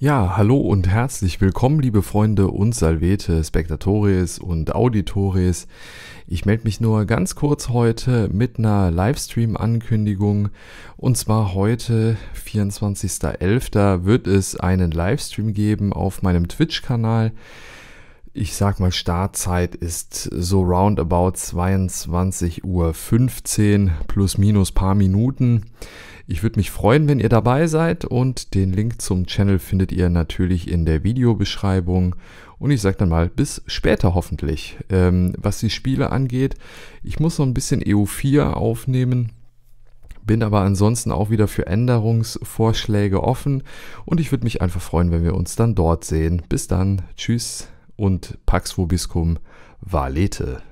Ja, hallo und herzlich willkommen, liebe Freunde und Salvete, Spectatores und Auditores. Ich melde mich nur ganz kurz heute mit einer Livestream-Ankündigung. Und zwar heute, 24.11., wird es einen Livestream geben auf meinem Twitch-Kanal. Ich sag mal, Startzeit ist so roundabout 22.15 Uhr plus minus paar Minuten. Ich würde mich freuen, wenn ihr dabei seid und den Link zum Channel findet ihr natürlich in der Videobeschreibung. Und ich sage dann mal, bis später hoffentlich. Ähm, was die Spiele angeht, ich muss noch ein bisschen EU4 aufnehmen bin aber ansonsten auch wieder für Änderungsvorschläge offen und ich würde mich einfach freuen, wenn wir uns dann dort sehen. Bis dann, tschüss und Pax Vobiscum Valete.